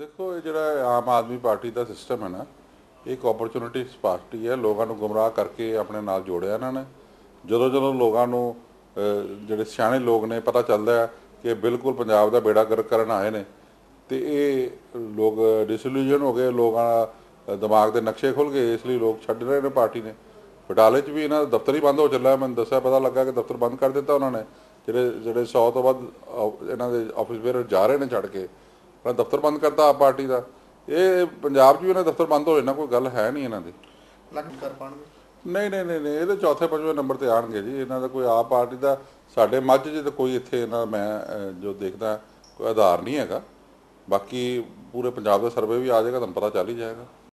ਦੇਖੋ ਇਹ ਜਿਹੜਾ ਆਮ ਆਦਮੀ ਪਾਰਟੀ ਦਾ ਸਿਸਟਮ ਹੈ ਨਾ ਇੱਕ ਓਪਰਚੁਨਿਟੀ ਪਾਰਟੀ ਹੈ ਲੋਕਾਂ ਨੂੰ ਗੁੰਮਰਾਹ ਕਰਕੇ ਆਪਣੇ ਨਾਲ ਜੋੜਿਆ ਇਹਨਾਂ ਨੇ ਜਦੋਂ ਜਦੋਂ ਲੋਕਾਂ ਨੂੰ ਜਿਹੜੇ ਸਿਆਣੇ ਲੋਕ ਨੇ ਪਤਾ ਚੱਲਦਾ ਹੈ ਕਿ ਬਿਲਕੁਲ ਪੰਜਾਬ ਦਾ ਬੇੜਾ ਗਰਕ ਕਰਨ ਆਏ ਨੇ ਤੇ ਇਹ ਲੋਕ ਡਿਸਇਲੂਜਨ ਹੋ ਗਏ ਲੋਕਾਂ ਦਿਮਾਗ ਦੇ ਨਕਸ਼ੇ ਖੁੱਲ ਗਏ ਇਸ ਲਈ ਲੋਕ ਛੱਡ ਰਹੇ ਨੇ ਪਾਰਟੀ ਨੇ ਬਟਾਲੇ 'ਚ ਵੀ ਇਹਨਾਂ ਦਾ ਦਫ਼ਤਰ ਹੀ ਬੰਦ ਹੋ ਚੱਲਿਆ ਮੈਨੂੰ ਦੱਸਿਆ ਪਤਾ ਲੱਗਾ ਕਿ ਦਫ਼ਤਰ ਬੰਦ ਕਰ ਦਿੱਤਾ ਉਹਨਾਂ ਨੇ ਜਿਹੜੇ ਜਿਹੜੇ 100 ਤੋਂ ਵੱਧ ਇਹਨਾਂ ਦੇ ਆਫਿਸ ਵੇਅਰ ਜਾ ਰਹੇ ਨੇ ਛੱਡ ਕੇ ਪਰ ਦਫ਼ਤਰ ਬੰਦ ਕਰਤਾ ਆ ਪਾਰਟੀ ਦਾ ਇਹ ਪੰਜਾਬ 'ਚ ਵੀ ਇਹਨਾਂ ਦਫ਼ਤਰ ਬੰਦ ਹੋਏ ਨਾ ਕੋਈ ਗੱਲ ਹੈ ਨਹੀਂ ਇਹਨਾਂ ਦੀ ਲੱਗ ਕਰ ਪਾਣਗੇ ਨਹੀਂ ਨਹੀਂ ਨਹੀਂ ਇਹਦੇ ਚੌਥੇ ਪੰਜਵੇਂ ਨੰਬਰ ਤੇ ਆਣਗੇ ਜੀ ਇਹਨਾਂ ਦਾ ਕੋਈ ਆ ਪਾਰਟੀ ਦਾ ਸਾਡੇ ਮੱਝ 'ਚ ਤਾਂ ਕੋਈ ਇੱਥੇ ਇਹਨਾਂ ਮੈਂ ਜੋ ਦੇਖਦਾ ਕੋਈ ਆਧਾਰ ਨਹੀਂ ਹੈਗਾ ਬਾਕੀ ਪੂਰੇ ਪੰਜਾਬ ਦਾ ਸਰਵੇ ਵੀ ਆ ਜਾਏਗਾ ਤੁਹਾਨੂੰ ਪਤਾ ਚੱਲ ਹੀ ਜਾਏਗਾ